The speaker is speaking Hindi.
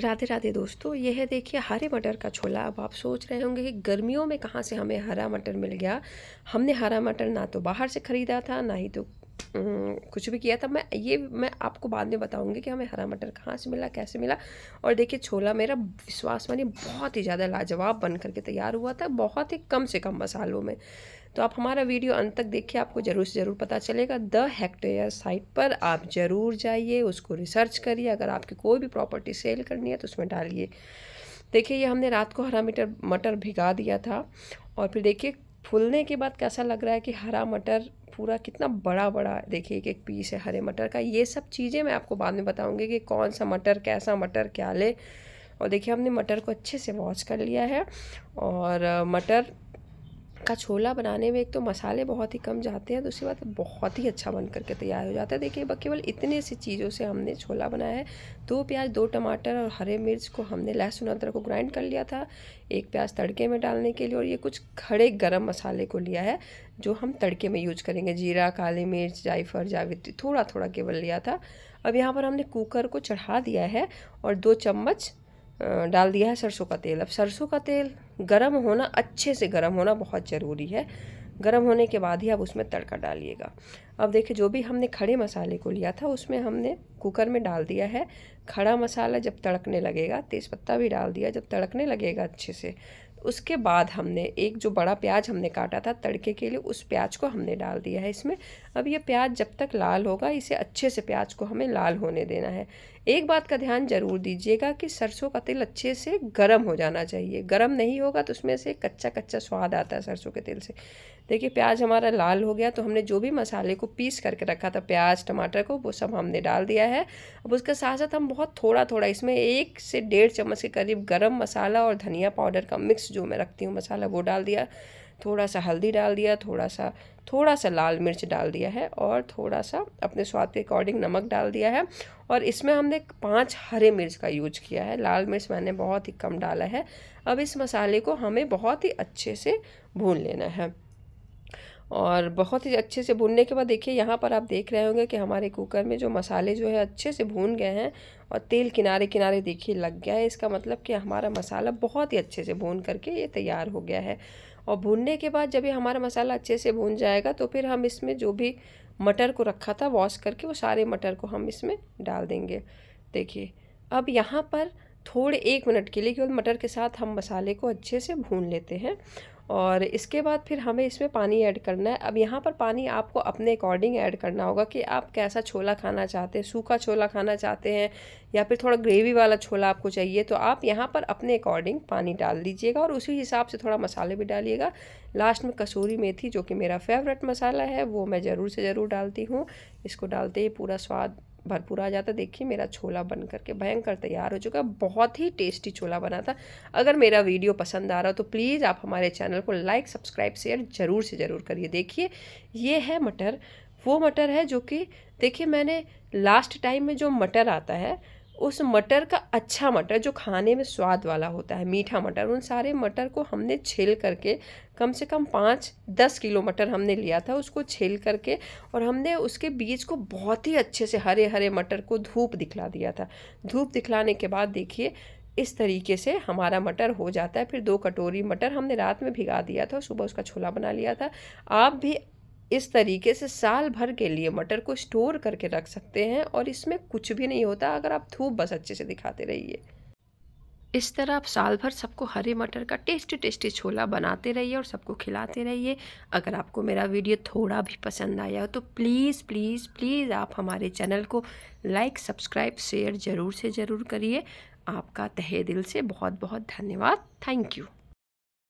राधे राधे दोस्तों यह है देखिए हरे मटर का छोला अब आप सोच रहे होंगे कि गर्मियों में कहाँ से हमें हरा मटर मिल गया हमने हरा मटर ना तो बाहर से ख़रीदा था ना ही तो कुछ भी किया था मैं ये मैं आपको बाद में बताऊंगी कि हमें हरा मटर कहाँ से मिला कैसे मिला और देखिए छोला मेरा विश्वास मानिए बहुत ही ज़्यादा लाजवाब बन करके तैयार हुआ था बहुत ही कम से कम मसालों में तो आप हमारा वीडियो अंत तक देखिए आपको ज़रूर से ज़रूर पता चलेगा द हेक्टेयर साइट पर आप ज़रूर जाइए उसको रिसर्च करिए अगर आपकी कोई भी प्रॉपर्टी सेल करनी है तो उसमें डालिए देखिए ये हमने रात को हरा मीटर मटर भिगा दिया था और फिर देखिए फूलने के बाद कैसा लग रहा है कि हरा मटर पूरा कितना बड़ा बड़ा देखिए एक एक पीस है हरे मटर का ये सब चीज़ें मैं आपको बाद में बताऊंगी कि कौन सा मटर कैसा मटर क्या ले और देखिए हमने मटर को अच्छे से वॉश कर लिया है और मटर का छोला बनाने में एक तो मसाले बहुत ही कम जाते हैं दूसरी बात बहुत ही अच्छा बन करके तैयार हो जाता है देखिए केवल इतने सी चीज़ों से हमने छोला बनाया है दो प्याज दो टमाटर और हरे मिर्च को हमने लहसुन अदरक को ग्राइंड कर लिया था एक प्याज तड़के में डालने के लिए और ये कुछ खड़े गर्म मसाले को लिया है जो हम तड़के में यूज करेंगे जीरा काली मिर्च जायफर जावित्री थोड़ा थोड़ा केवल लिया था अब यहाँ पर हमने कुकर को चढ़ा दिया है और दो चम्मच डाल दिया है सरसों का तेल अब सरसों का तेल गरम होना अच्छे से गरम होना बहुत ज़रूरी है गरम होने के बाद ही आप उसमें तड़का डालिएगा अब देखिए जो भी हमने खड़े मसाले को लिया था उसमें हमने कुकर में डाल दिया है खड़ा मसाला जब तड़कने लगेगा तेज़पत्ता भी डाल दिया जब तड़कने लगेगा अच्छे से उसके बाद हमने एक जो बड़ा प्याज हमने काटा था तड़के के लिए उस प्याज को हमने डाल दिया है इसमें अब ये प्याज जब तक लाल होगा इसे अच्छे से प्याज को हमें लाल होने देना है एक बात का ध्यान ज़रूर दीजिएगा कि सरसों का तेल अच्छे से गर्म हो जाना चाहिए गर्म नहीं होगा तो उसमें से कच्चा कच्चा स्वाद आता है सरसों के तेल से देखिए प्याज हमारा लाल हो गया तो हमने जो भी मसाले को पीस करके रखा था प्याज टमाटर को वो सब हमने डाल दिया है अब उसके साथ साथ हम बहुत थोड़ा थोड़ा इसमें एक से डेढ़ चम्मच के करीब गर्म मसाला और धनिया पाउडर का मिक्स मिक्स जो मैं रखती हूँ मसाला वो डाल दिया थोड़ा सा हल्दी डाल दिया थोड़ा सा थोड़ा सा लाल मिर्च डाल दिया है और थोड़ा सा अपने स्वाद के अकॉर्डिंग नमक डाल दिया है और इसमें हमने पांच हरे मिर्च का यूज किया है लाल मिर्च मैंने बहुत ही कम डाला है अब इस मसाले को हमें बहुत ही अच्छे से भून लेना है और बहुत ही अच्छे से भूनने के बाद देखिए यहाँ पर आप देख रहे होंगे कि हमारे कुकर में जो मसाले जो है अच्छे से भून गए हैं और तेल किनारे किनारे देखिए लग गया है इसका मतलब कि हमारा मसाला बहुत ही अच्छे से भून करके ये तैयार हो गया है और भूनने के बाद जब ये हमारा मसाला अच्छे से भून जाएगा तो फिर हम इसमें जो भी मटर को रखा था वॉश करके वो सारे मटर को हम इसमें डाल देंगे देखिए अब यहाँ पर थोड़े एक मिनट के लिए केवल मटर के साथ हम मसाले को अच्छे से भून लेते हैं और इसके बाद फिर हमें इसमें पानी ऐड करना है अब यहाँ पर पानी आपको अपने अकॉर्डिंग ऐड करना होगा कि आप कैसा छोला खाना चाहते हैं सूखा छोला खाना चाहते हैं या फिर थोड़ा ग्रेवी वाला छोला आपको चाहिए तो आप यहाँ पर अपने अकॉर्डिंग पानी डाल दीजिएगा और उसी हिसाब से थोड़ा मसाले भी डालिएगा लास्ट में कसूरी मेथी जो कि मेरा फेवरेट मसाला है वो मैं ज़रूर से ज़रूर डालती हूँ इसको डालते ही पूरा स्वाद भरपूर आ जाता देखिए मेरा छोला बन करके भयंकर तैयार हो चुका बहुत ही टेस्टी छोला बना था अगर मेरा वीडियो पसंद आ रहा हो तो प्लीज़ आप हमारे चैनल को लाइक सब्सक्राइब शेयर ज़रूर से ज़रूर करिए देखिए ये है मटर वो मटर है जो कि देखिए मैंने लास्ट टाइम में जो मटर आता है उस मटर का अच्छा मटर जो खाने में स्वाद वाला होता है मीठा मटर उन सारे मटर को हमने छील करके कम से कम पाँच दस किलो मटर हमने लिया था उसको छील करके और हमने उसके बीज को बहुत ही अच्छे से हरे हरे मटर को धूप दिखला दिया था धूप दिखलाने के बाद देखिए इस तरीके से हमारा मटर हो जाता है फिर दो कटोरी मटर हमने रात में भिगा दिया था सुबह उसका छोला बना लिया था आप भी इस तरीके से साल भर के लिए मटर को स्टोर करके रख सकते हैं और इसमें कुछ भी नहीं होता अगर आप धूप बस अच्छे से दिखाते रहिए इस तरह आप साल भर सबको हरे मटर का टेस्टी टेस्टी छोला बनाते रहिए और सबको खिलाते रहिए अगर आपको मेरा वीडियो थोड़ा भी पसंद आया हो तो प्लीज़ प्लीज़ प्लीज़ आप हमारे चैनल को लाइक सब्सक्राइब शेयर ज़रूर से ज़रूर करिए आपका तहे दिल से बहुत बहुत धन्यवाद थैंक यू